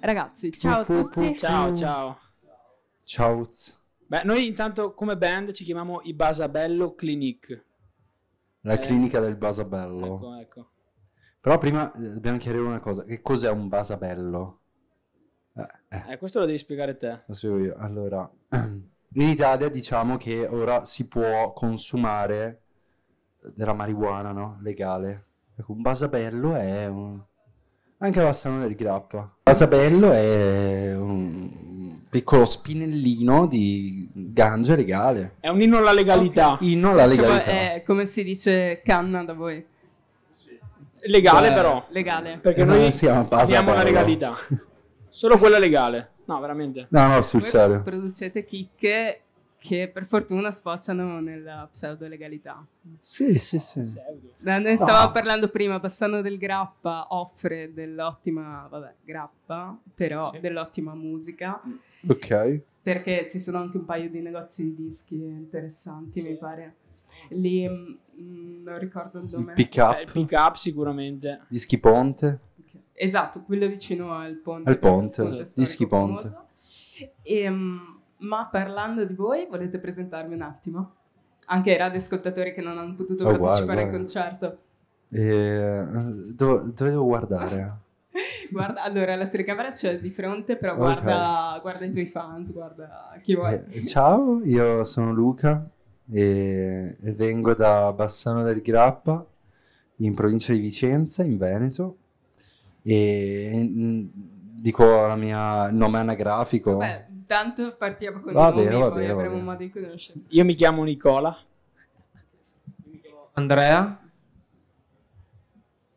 Ragazzi, ciao a tutti. Ciao, ciao. Ciao. Beh, noi intanto come band ci chiamiamo i Basabello Clinique. La eh, clinica del Basabello. Ecco, ecco. Però prima eh, dobbiamo chiarire una cosa. Che cos'è un Basabello? Eh, eh, eh. questo lo devi spiegare te. Lo spiego io. Allora, in Italia diciamo che ora si può consumare della marijuana, no? Legale. ecco, Un Basabello è un anche pasta non è grappa. Pasabello è un piccolo spinellino di ganja legale. È un inno alla legalità. Okay. Inno alla cioè, legalità. è come si dice canna da voi. Sì. Legale Beh, cioè, però. Legale. Perché esatto, noi siamo abbiamo la legalità. Solo quella legale. No, veramente. No, no, sul Voi serio. Producete chicche che per fortuna sfociano nella pseudolegalità. Sì, sì, sì. Ne, ne stavo no. parlando prima, passando del grappa, offre dell'ottima, vabbè, grappa, però sì. dell'ottima musica. Ok. Perché ci sono anche un paio di negozi di dischi interessanti, sì. mi pare. Lì, mh, mm, mm, non ricordo il nome. Pick up. Eh, pick up sicuramente. Dischi Ponte. Okay. Esatto, quello vicino al ponte. Al ponte, ponte Dischi Ponte. Famoso. E... Ehm, mh, ma parlando di voi, volete presentarmi un attimo? Anche ai radioascoltatori che non hanno potuto oh, partecipare guarda, al concerto. Eh, dove, dove devo guardare? guarda, allora la telecamera c'è di fronte, però okay. guarda, guarda, i tuoi fans, guarda chi vuoi. Eh, ciao, io sono Luca e, e, vengo da Bassano del Grappa, in provincia di Vicenza, in Veneto. E mm, Dico la mia, nome anagrafico. Vabbè, intanto partiamo con va i bene, nomi, va poi bene, avremo modo di conoscerli. Io mi chiamo Nicola. Andrea.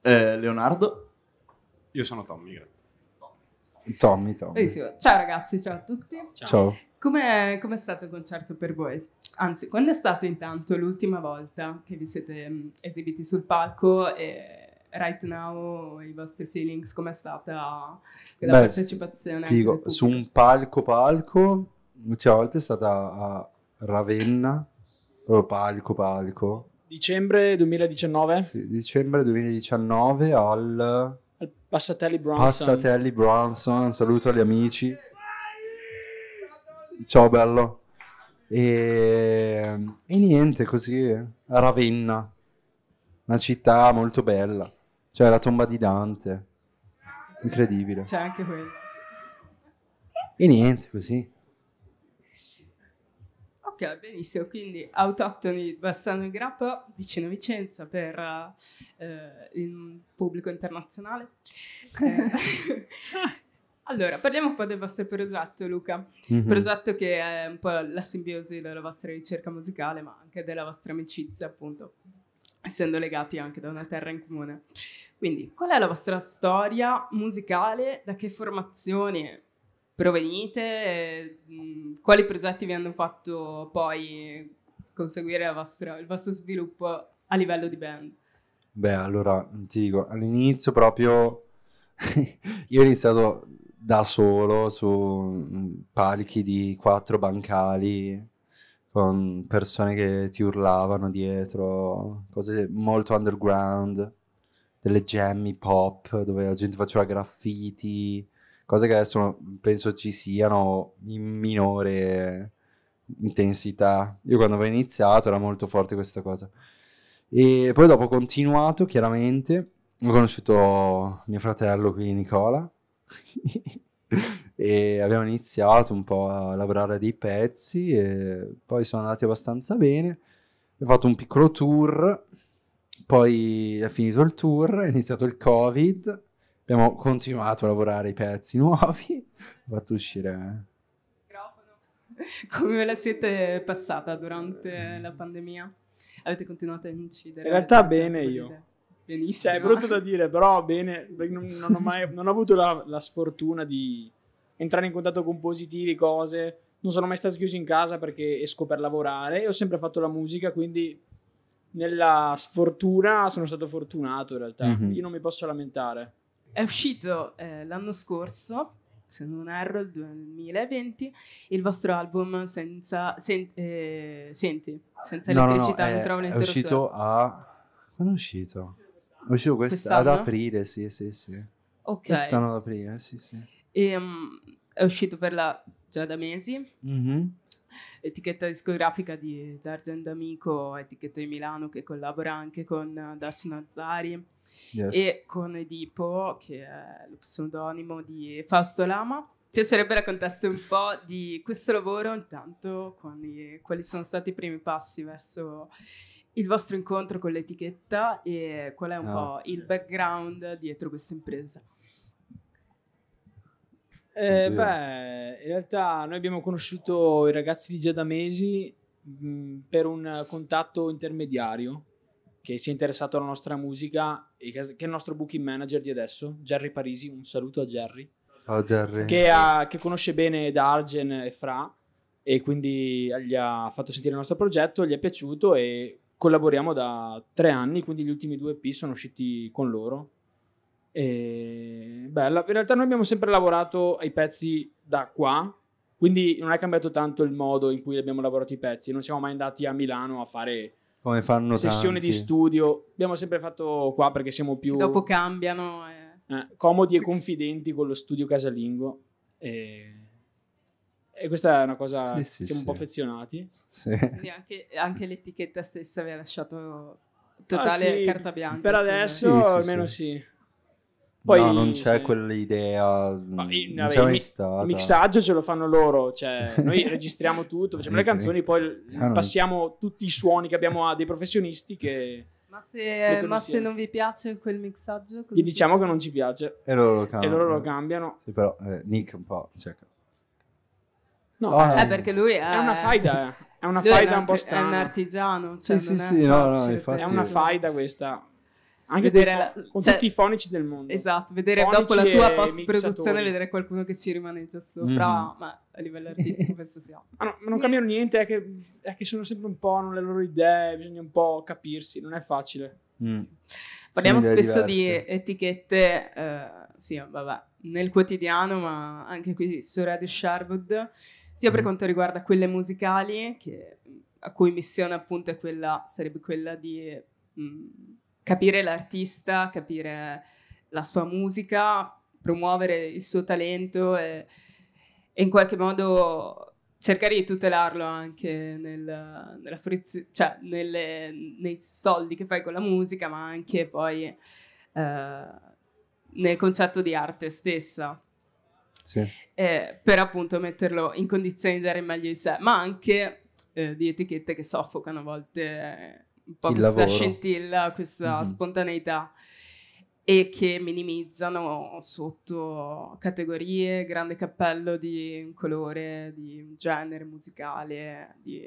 Eh, Leonardo. Io sono Tommy. Tommy, Tommy. Ciao ragazzi, ciao a tutti. Ciao. ciao. Com'è, com'è stato il concerto per voi? Anzi, quando è stato intanto l'ultima volta che vi siete mm, esibiti sul palco e right now i vostri feelings, com'è stata la Beh, partecipazione? dico, su un palco palco, l'ultima volta è stata a Ravenna, oh, palco palco. Dicembre 2019? Sì, dicembre 2019 al... Al Passatelli Bronson. Passatelli Bronson, saluto agli amici. Ciao bello. E, e niente, così, eh, Ravenna, una città molto bella. Cioè la tomba di Dante. Incredibile. C'è anche quello. E niente, così. Ok, benissimo. Quindi autoctoni Bassano e Grappa, vicino Vicenza, per eh, il pubblico internazionale. Eh, allora, parliamo un po' del vostro progetto, Luca. Mm-hmm. Progetto che è un po' la simbiosi della vostra ricerca musicale, ma anche della vostra amicizia, appunto essendo legati anche da una terra in comune. Quindi, qual è la vostra storia musicale? Da che formazione provenite? Mm, quali progetti vi hanno fatto poi conseguire vostra, il vostro sviluppo a livello di band? Beh, allora, ti dico, all'inizio proprio io ho iniziato da solo su mm, palchi di quattro bancali con persone che ti urlavano dietro, cose molto underground, delle jam pop dove la gente faceva graffiti, cose che adesso penso ci siano in minore intensità. Io quando avevo iniziato era molto forte questa cosa. E poi dopo ho continuato, chiaramente, ho conosciuto mio fratello qui, Nicola. e abbiamo iniziato un po' a lavorare dei pezzi e poi sono andati abbastanza bene. Ho fatto un piccolo tour, poi è finito il tour, è iniziato il Covid, abbiamo continuato a lavorare i pezzi nuovi, ho fatto uscire... Eh. Come ve la siete passata durante la pandemia? Avete continuato a incidere? In realtà bene io. Benissimo. Cioè, è brutto da dire, però bene, non, non, ho mai non ho avuto la, la sfortuna di entrare in contatto con positivi, cose. Non sono mai stato chiuso in casa perché esco per lavorare e ho sempre fatto la musica, quindi nella sfortuna sono stato fortunato in realtà. Mm-hmm. Io non mi posso lamentare. È uscito eh, l'anno scorso, se non erro, il 2020, il vostro album senza... Sen- eh, senti, senza no, elettricità, non è, trovo È uscito a... Quando è uscito? È uscito quest- quest'anno? ad aprile, sì, sì, sì. Ok. Quest'anno ad aprile, sì, sì. E, um, è uscito per la già da mesi. Mm-hmm. Etichetta discografica di D'Argent Amico, etichetta di Milano che collabora anche con eh, Dash Nazari yes. e con Edipo, che è lo pseudonimo di Fausto Lama. Piacerebbe raccontarti un po' di questo lavoro, intanto quali, quali sono stati i primi passi verso il vostro incontro con l'etichetta e qual è un ah. po' il background dietro questa impresa. Eh, beh, in realtà noi abbiamo conosciuto i ragazzi di Giadamesi mh, per un contatto intermediario che si è interessato alla nostra musica e che, è il nostro booking manager di adesso, Jerry Parisi, un saluto a Jerry. Ciao Jerry. Che, ha, che conosce bene Dargen e Fra e quindi gli ha fatto sentire il nostro progetto, gli è piaciuto e collaboriamo da tre anni, quindi gli ultimi due EP sono usciti con loro e, beh, in realtà noi abbiamo sempre lavorato ai pezzi da qua, quindi non è cambiato tanto il modo in cui abbiamo lavorato i pezzi, non siamo mai andati a Milano a fare come fanno sessioni tanti. di studio, abbiamo sempre fatto qua perché siamo più... Che dopo cambiano. Eh. Eh, comodi e confidenti con lo studio casalingo. E... e questa è una cosa sì, sì, siamo sì. un po' affezionati. Sì. Anche, anche l'etichetta stessa vi ha lasciato totale ah, carta bianca. Per adesso almeno sì. Poi, no, non c'è se... quell'idea. Mm, ma, non vabbè, il, mi- stata. mixaggio ce lo fanno loro. Cioè, noi registriamo tutto, facciamo le canzoni, poi ah, no, passiamo no. tutti i suoni che abbiamo a dei professionisti che. Ma, se, ma se, non vi piace quel mixaggio, gli diciamo che non ci piace e loro lo cambiano. Loro lo cambiano. Sì, però eh, Nick un po'. Cioè... No, oh, ah, è eh, eh, perché lui è, eh. è una faida. È una faida un po' strana. È un artigiano. Cioè sì, sì, sì, no, no, infatti... È una faida questa. Anche vedere la, con cioè, tutti i fonici del mondo. Esatto, vedere fonici dopo la tua post-produzione, vedere qualcuno che ci rimaneggia sopra, mm-hmm. ma a livello artistico penso sia. Ma, ah, no, non cambiano niente, è che, è che, sono sempre un po', hanno le loro idee, bisogna un po' capirsi, non è facile. Mm. Parliamo spesso diverse. di etichette, eh, sì, vabbè, nel quotidiano, ma anche qui su Radio Sherwood, sia per mm. quanto riguarda quelle musicali, che, a cui missione appunto è quella, sarebbe quella di... Mh, mm, capire l'artista, capire la sua musica, promuovere il suo talento e, e in qualche modo cercare di tutelarlo anche nel, nella friz- cioè nelle, nei soldi che fai con la musica, ma anche poi eh, nel concetto di arte stessa. Sì. Eh, per appunto metterlo in condizioni di dare meglio di sé, ma anche eh, di etichette che soffocano a volte eh, un po' questa lavoro. scintilla, questa mm-hmm. spontaneità e che minimizzano sotto categorie, grande cappello di un colore, di un genere musicale, di,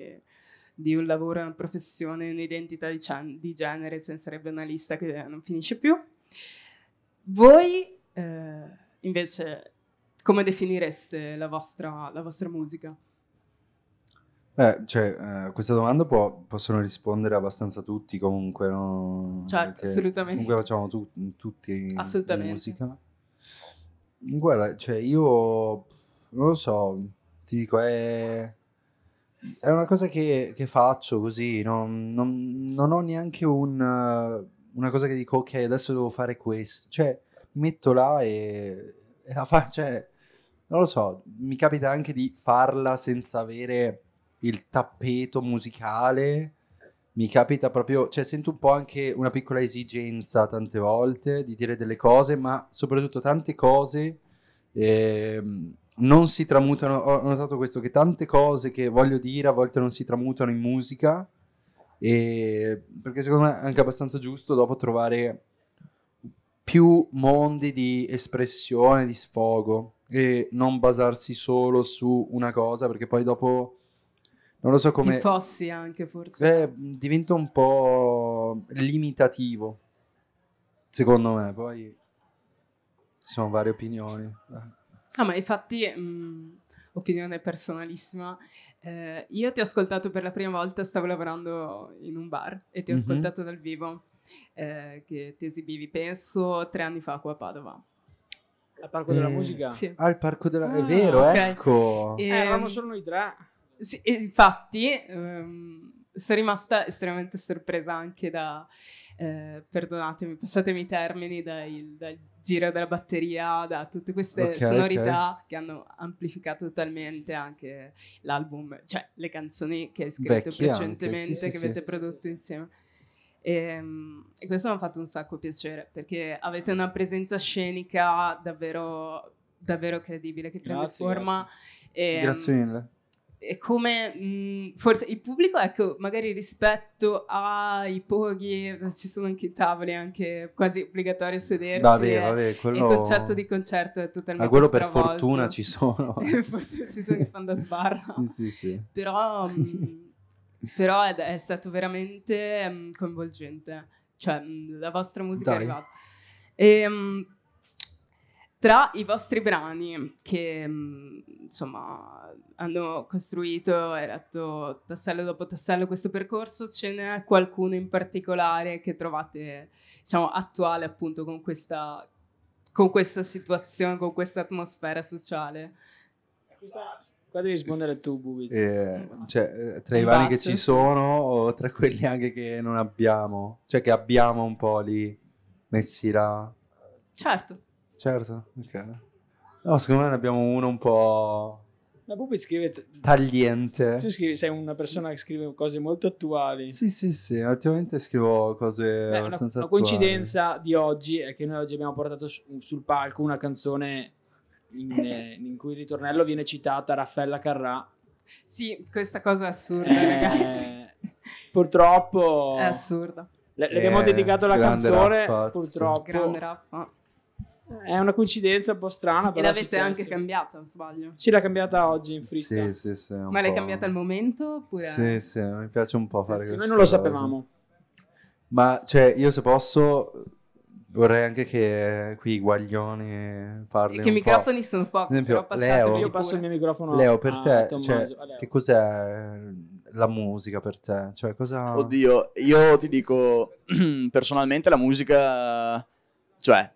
di un lavoro, una professione, un'identità di, gen- di genere, ce ne sarebbe una lista che non finisce più. Voi eh, invece come definireste la vostra, la vostra musica? Beh, cioè, eh, questa domanda può, possono rispondere abbastanza tutti comunque, no? Certo, Perché assolutamente. Comunque facciamo tu, tutti assolutamente. musica. Guarda, cioè io non lo so, ti dico, è, è una cosa che, che faccio così, non, non, non ho neanche un, una cosa che dico, ok, adesso devo fare questo. Cioè, metto là e, e la faccio, cioè, non lo so, mi capita anche di farla senza avere il tappeto musicale mi capita proprio, cioè sento un po' anche una piccola esigenza tante volte di dire delle cose, ma soprattutto tante cose eh, non si tramutano, ho notato questo, che tante cose che voglio dire a volte non si tramutano in musica, e, perché secondo me è anche abbastanza giusto dopo trovare più mondi di espressione, di sfogo, e non basarsi solo su una cosa, perché poi dopo non lo so come... Ti fossi anche forse. Eh, diventa un po' limitativo, secondo me, poi ci sono varie opinioni. Ah, ma infatti, mh, mm, opinione personalissima, eh, io ti ho ascoltato per la prima volta, stavo lavorando in un bar e ti ho mm-hmm. ascoltato dal vivo, eh, che ti esibivi, penso, tre anni fa qua a Padova. Al Parco eh, della Musica? Sì. Al Parco della... Ah, è vero, okay. ecco! E... Ehm, eh, eravamo solo noi tre. Sì, infatti, ehm, sono rimasta estremamente sorpresa anche da, eh, perdonatemi, passatemi i termini, dal, dal giro della batteria, da tutte queste okay, sonorità okay. che hanno amplificato totalmente anche l'album, cioè le canzoni che hai scritto Vecchi precedentemente, anche, sì, che sì, avete prodotto insieme. E, ehm, e questo mi ha fatto un sacco piacere perché avete una presenza scenica davvero davvero credibile che prende forma. Grazie. E, grazie mille è come mh, mm, forse il pubblico, ecco, magari rispetto ai pochi, ci sono anche i tavoli, anche quasi obbligatorio sedersi. Vabbè, vabbè, eh. quello... Il concetto di concerto è totalmente. Ma quello stravolto. per fortuna ci sono. per fortuna ci sono i fan da sbarra. sì, sì, sì. Però, mh, mm, però è, è, stato veramente mh, mm, coinvolgente. Cioè, la vostra musica Dai. è arrivata. E, ehm, tra i vostri brani che mm, insomma hanno costruito e retto tassello dopo tassello questo percorso, ce n'è qualcuno in particolare che trovate diciamo, attuale appunto con questa, con questa situazione, con questa atmosfera sociale? Qua devi rispondere tu, Buiz. Eh, cioè, eh, tra i brani che ci sono, o tra quelli anche che non abbiamo, cioè che abbiamo un po' lì messi là. Certo. Certo, ok. No, secondo me ne abbiamo uno un po'... Ma Bubi scrive... T- tagliente. Tu scrivi, sei una persona che scrive cose molto attuali. Sì, sì, sì, ultimamente scrivo cose Beh, abbastanza una, La coincidenza di oggi è che noi oggi abbiamo portato su, sul palco una canzone in, eh, in, cui il ritornello viene citata Raffaella Carrà. Sì, questa cosa è assurda, eh, ragazzi. Purtroppo... È assurda. Le, le abbiamo eh, dedicato la canzone, rap, purtroppo. Grande rap. È una coincidenza un po' strana. e l'avete anche cambiata, o sbaglio? Sì, l'ha cambiata oggi in freestyle. Sì, sì, sì. Ma l'hai cambiata al momento? Oppure... Sì, sì, mi piace un po' fare sì, questo. Noi non lo sapevamo. Ma, cioè, io se posso... Vorrei anche che qui i Guaglioni parli. che i microfoni po'. sono pochi. Esempio, però Leo, io passo il mio microfono. a Leo, per te, cioè, Leo. che cos'è eh, la musica per te? Cioè, cosa... Oddio, io ti dico personalmente la musica, cioè,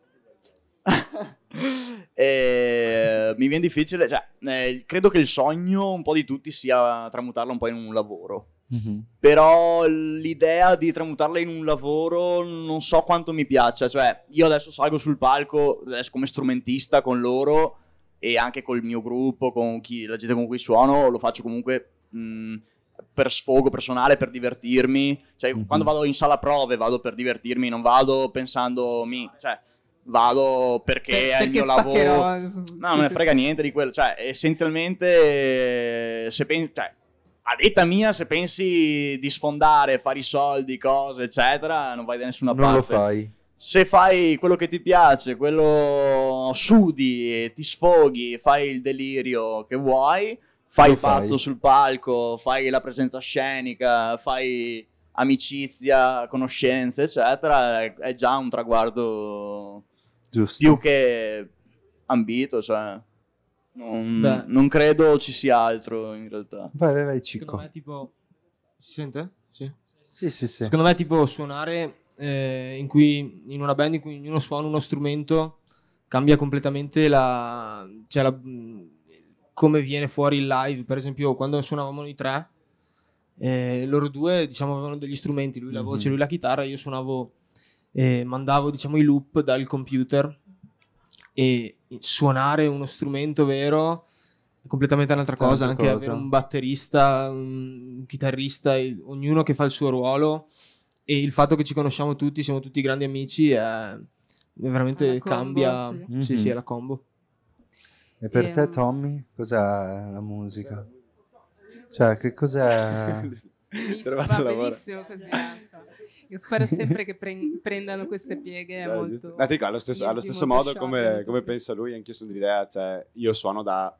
e, mi viene difficile, cioè, eh, credo che il sogno un po' di tutti sia tramutarlo un po' in un lavoro. Mm-hmm. Però l'idea di tramutarla in un lavoro non so quanto mi piaccia. Cioè, io adesso salgo sul palco come strumentista con loro e anche col mio gruppo, con chi, la gente con cui suono, lo faccio comunque mh, mm, per sfogo personale, per divertirmi. Cioè, mm-hmm. quando vado in sala prove vado per divertirmi, non vado pensando mi. Cioè, vado perché, per, è il mio lavoro. No, sì, non ne frega sì. niente di quello. Cioè, essenzialmente, eh, se pensi, cioè, a detta mia, se pensi di sfondare, fare i soldi, cose, eccetera, non vai da nessuna non parte. Non lo fai. Se fai quello che ti piace, quello sudi, ti sfoghi, fai il delirio che vuoi, fai il pazzo fai. sul palco, fai la presenza scenica, fai amicizia, conoscenze, eccetera, è già un traguardo Giusto. più che ambito, cioè non, non, credo ci sia altro in realtà. Vai, vai, vai, Cicco. Secondo me tipo... Si sente? Sì. Sì, sì, sì. Secondo me tipo suonare eh, in, cui, in una band in cui ognuno suona uno strumento cambia completamente la, cioè la, come viene fuori il live. Per esempio, quando suonavamo noi tre, eh, loro due diciamo avevano degli strumenti, lui la mhm. voce, mm-hmm. lui la chitarra, io suonavo eh, mandavo diciamo, i loop dal computer e suonare uno strumento vero è completamente un'altra Tanta cosa, anche cosa. avere un batterista, un chitarrista, ognuno che fa il suo ruolo e il fatto che ci conosciamo tutti, siamo tutti grandi amici, è, veramente combo, cambia, sì. Mm-hmm. sì mhm. sì è la combo. E per e, te ehm. Tommy cos'è la musica? Cioè che cos'è? Mi va benissimo così. Eh. Io spero sempre che pre- prendano queste pieghe eh, molto... No, dico, allo stesso, allo stesso modo come, come, pensa lui, anch'io sono dell'idea, cioè io suono da...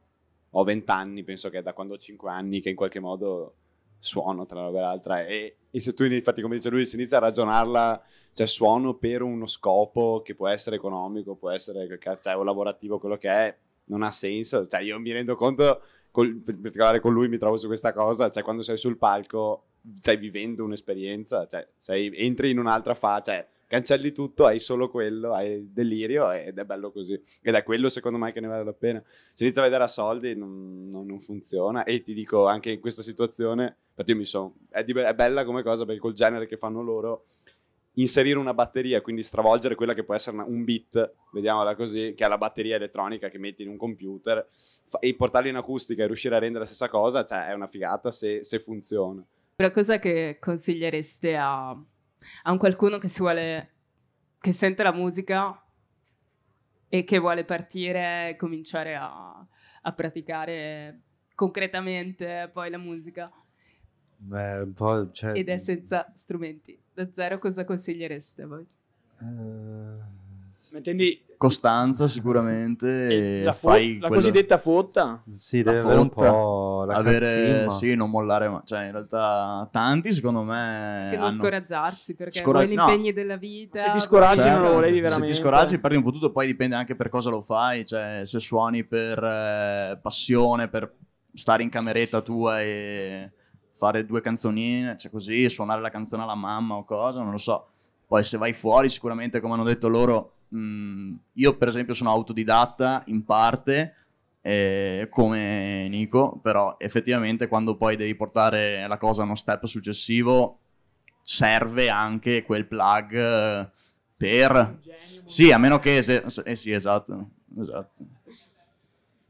ho 20 anni, penso che da quando ho 5 anni che in qualche modo suono tra una e l'altra e, e, se tu infatti come dice lui si inizia a ragionarla cioè suono per uno scopo che può essere economico può essere cioè, o lavorativo quello che è non ha senso cioè io mi rendo conto col, in particolare con lui mi trovo su questa cosa cioè quando sei sul palco stai vivendo un'esperienza, cioè, sei, entri in un'altra fase, cioè, cancelli tutto, hai solo quello, hai delirio ed è bello così. Ed è quello secondo me che ne vale la pena. Se inizi a vedere a soldi non, non, non funziona e ti dico anche in questa situazione, perché io mi sono, è, di, è bella come cosa perché col genere che fanno loro inserire una batteria, quindi stravolgere quella che può essere una, un beat, vediamola così, che è la batteria elettronica che metti in un computer, fa, e portarla in acustica e riuscire a rendere la stessa cosa, cioè è una figata se, se funziona. Però cosa che consigliereste a, a un qualcuno che si vuole, che sente la musica e che vuole partire e cominciare a, a praticare concretamente poi la musica? Beh, cioè... Ed è mm. senza strumenti. Da zero cosa consigliereste voi? Uh... Eh, Intendi... Costanza sicuramente. Eh, e la, fo- fai la quello... cosiddetta fotta? Sì, deve avere un po' la avere, sì, non mollare, ma, cioè in realtà tanti secondo me... Che non scoraggiarsi perché Scora... gli impegni no. della vita... Se ti scoraggi certo, non lo certo, volevi veramente. Se ti scoraggi perdi un po' tutto, poi dipende anche per cosa lo fai, cioè se suoni per eh, passione, per stare in cameretta tua e fare due canzonine, cioè così, suonare la canzone alla mamma o cosa, non lo so. Poi se vai fuori sicuramente come hanno detto loro... Mh, mm, io per esempio sono autodidatta in parte eh, come Nico, però effettivamente quando poi devi portare la cosa a uno step successivo serve anche quel plug eh, per... Sì, a meno che... Se... Eh sì, esatto, esatto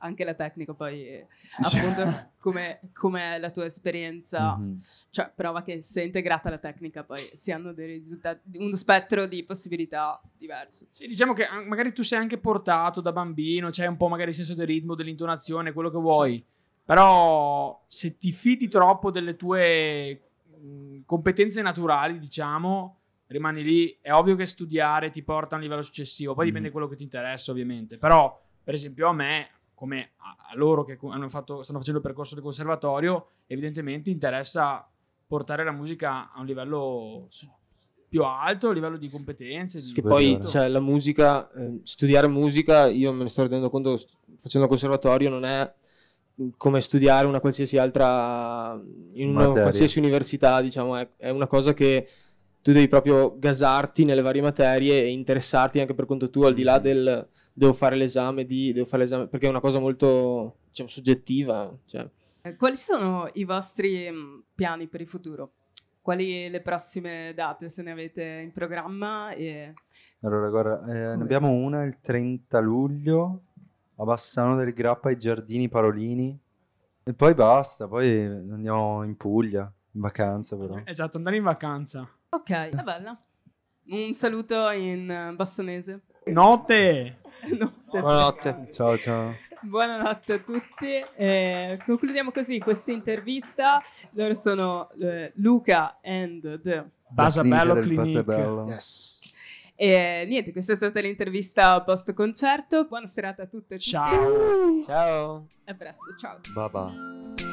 anche la tecnica poi appunto come, è la tua esperienza, mm-hmm. cioè prova che se integrata la tecnica poi si hanno dei risultati, uno spettro di possibilità diverso. Sì, diciamo che ah, magari tu sei anche portato da bambino, c'è un po' magari il senso del ritmo, dell'intonazione, quello che vuoi, certo. però se ti fidi troppo delle tue mm, competenze naturali, diciamo, rimani lì. È ovvio che studiare ti porta a un livello successivo, poi mm. dipende da mm-hmm. quello che ti interessa, ovviamente. Però, per esempio, a me come a loro che fatto, stanno facendo il percorso del conservatorio, evidentemente interessa portare la musica a un livello più alto, a livello di competenze. Di che poi cioè, la musica, eh, studiare musica, io me ne sto rendendo conto facendo conservatorio, non è come studiare una qualsiasi altra in una Materia. qualsiasi università, diciamo, è, è una cosa che tu devi proprio gasarti nelle varie materie e interessarti anche per conto tuo, al di là mm-hmm. del devo fare l'esame di, devo fare l'esame, perché è una cosa molto diciamo, soggettiva. Cioè. Eh, quali sono i vostri mm, piani per il futuro? Quali le prossime date se ne avete in programma? E... Allora, guarda, eh, ne abbiamo una il 30 luglio a Bassano del Grappa ai Giardini Parolini e poi basta, poi andiamo in Puglia. In vacanza, però. Eh, esatto, andare in vacanza. Ok, è eh. bella. Un saluto in eh, bassonese. Notte! Notte. Buonanotte. Ciao, ciao. Buonanotte a tutti. E concludiamo così questa intervista. Loro sono eh, Luca and the Basabello Clinic. Yes. E niente, questa è stata l'intervista post concerto. Buona serata a tutte e tutti. Ciao. Ciao. A presto, ciao. Bye bye.